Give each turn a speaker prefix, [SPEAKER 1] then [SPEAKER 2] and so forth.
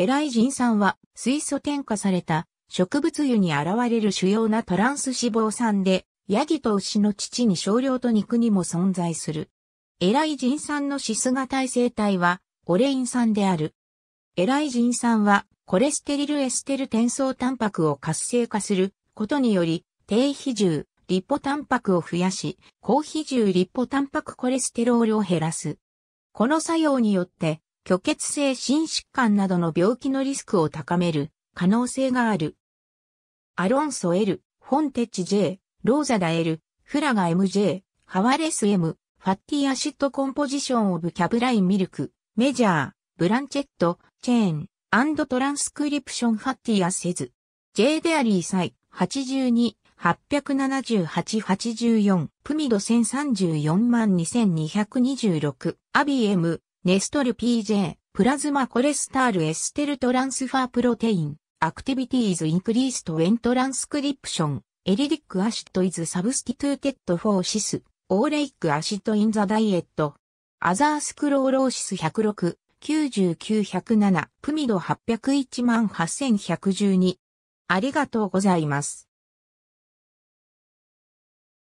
[SPEAKER 1] 偉い人酸は水素添加された植物油に現れる主要な
[SPEAKER 2] トランス脂肪酸で、ヤギと牛の乳に少量と肉にも存在する。偉い人酸のシス型体生体はオレイン酸である。偉い人酸はコレステリルエステル転送タンパクを活性化することにより、低比重、リポタンパクを増やし、高比重リポタンパクコレステロールを減らす。この作用によって、虚血性心疾患などの病気のリスクを高める可能性がある。アロンソ L、フォンテッチ J、ローザダ L、フラガ MJ、ハワレス M、ファッティアシッドコンポジションオブキャブラインミルク、メジャー、ブランチェット、チェーン、アンドトランスクリプションファッティアセズ。J デアリーサイ、82、878-84、プミド1034万2226、アビエム、ネストル PJ、プラズマコレスタールエステルトランスファープロテイン、アクティビティーズインクリーストエントランスクリプション、エリリックアシッドイズサブスティトゥーテッドフォーシス、オーレイックアシッインザダイエット、アザースクローローシス106、99107、プミ
[SPEAKER 1] ド8018112。ありがとうございます。